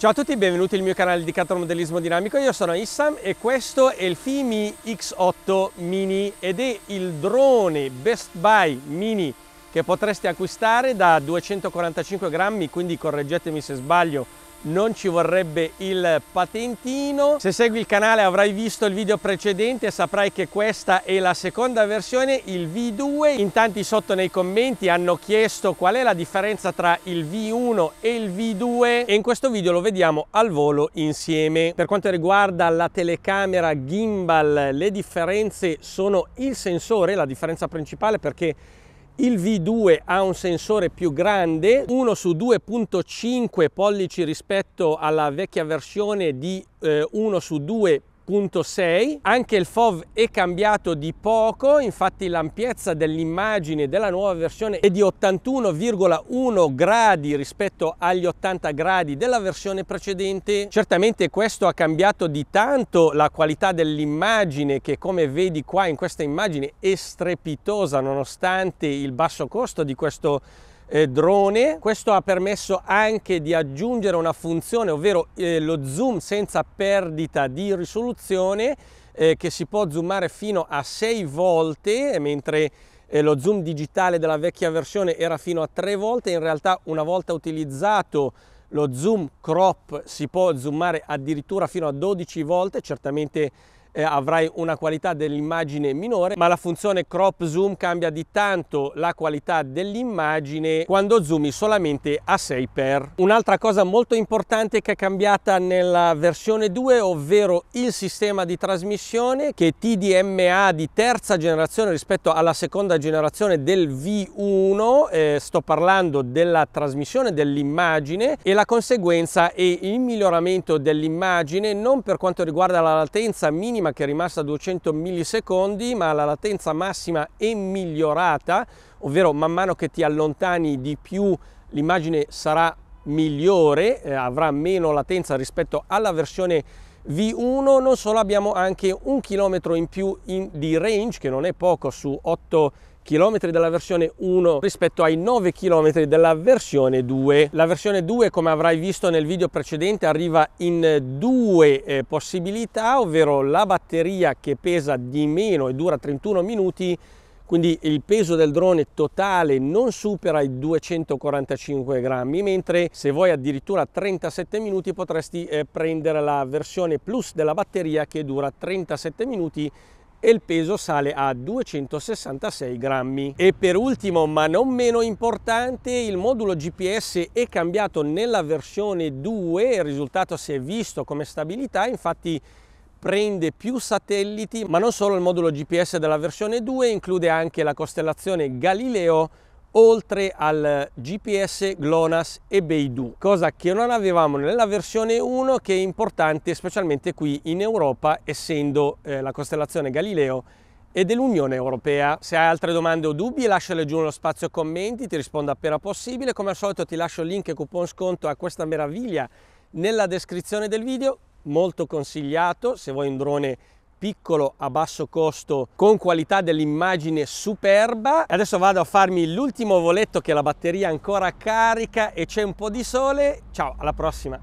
Ciao a tutti benvenuti al mio canale dedicato al modellismo dinamico, io sono Issam e questo è il Fimi X8 Mini ed è il drone Best Buy Mini che potreste acquistare da 245 grammi, quindi correggetemi se sbaglio, non ci vorrebbe il patentino. Se segui il canale avrai visto il video precedente saprai che questa è la seconda versione, il V2. In tanti sotto nei commenti hanno chiesto qual è la differenza tra il V1 e il V2 e in questo video lo vediamo al volo insieme. Per quanto riguarda la telecamera gimbal le differenze sono il sensore, la differenza principale perché il V2 ha un sensore più grande, 1 su 2.5 pollici rispetto alla vecchia versione di eh, 1 su 2 3.6 anche il FOV è cambiato di poco infatti l'ampiezza dell'immagine della nuova versione è di 81,1 gradi rispetto agli 80 gradi della versione precedente certamente questo ha cambiato di tanto la qualità dell'immagine che come vedi qua in questa immagine è strepitosa nonostante il basso costo di questo eh, drone. Questo ha permesso anche di aggiungere una funzione, ovvero eh, lo zoom senza perdita di risoluzione, eh, che si può zoomare fino a 6 volte, eh, mentre eh, lo zoom digitale della vecchia versione era fino a 3 volte. In realtà una volta utilizzato lo zoom crop si può zoomare addirittura fino a 12 volte, certamente eh, avrai una qualità dell'immagine minore, ma la funzione crop zoom cambia di tanto la qualità dell'immagine quando zoomi solamente a 6x. Un'altra cosa molto importante che è cambiata nella versione 2, ovvero il sistema di trasmissione che è TDMA di terza generazione rispetto alla seconda generazione del V1, eh, sto parlando della trasmissione dell'immagine e la conseguenza è il miglioramento dell'immagine non per quanto riguarda la latenza minima minima che è rimasta a 200 millisecondi ma la latenza massima è migliorata, ovvero man mano che ti allontani di più l'immagine sarà migliore, eh, avrà meno latenza rispetto alla versione V1, non solo abbiamo anche un chilometro in più in, di range che non è poco su 8 km km della versione 1 rispetto ai 9 km della versione 2. La versione 2 come avrai visto nel video precedente arriva in due eh, possibilità ovvero la batteria che pesa di meno e dura 31 minuti quindi il peso del drone totale non supera i 245 grammi mentre se vuoi addirittura 37 minuti potresti eh, prendere la versione plus della batteria che dura 37 minuti e il peso sale a 266 grammi. E per ultimo, ma non meno importante, il modulo GPS è cambiato nella versione 2, il risultato si è visto come stabilità, infatti prende più satelliti, ma non solo il modulo GPS della versione 2, include anche la costellazione Galileo oltre al GPS GLONASS e Beidou, cosa che non avevamo nella versione 1 che è importante specialmente qui in Europa essendo eh, la costellazione Galileo e dell'Unione Europea. Se hai altre domande o dubbi lasciale giù nello spazio commenti, ti rispondo appena possibile. Come al solito ti lascio il link e coupon sconto a questa meraviglia nella descrizione del video, molto consigliato se vuoi un drone piccolo a basso costo con qualità dell'immagine superba. Adesso vado a farmi l'ultimo voletto che la batteria ancora carica e c'è un po' di sole. Ciao, alla prossima!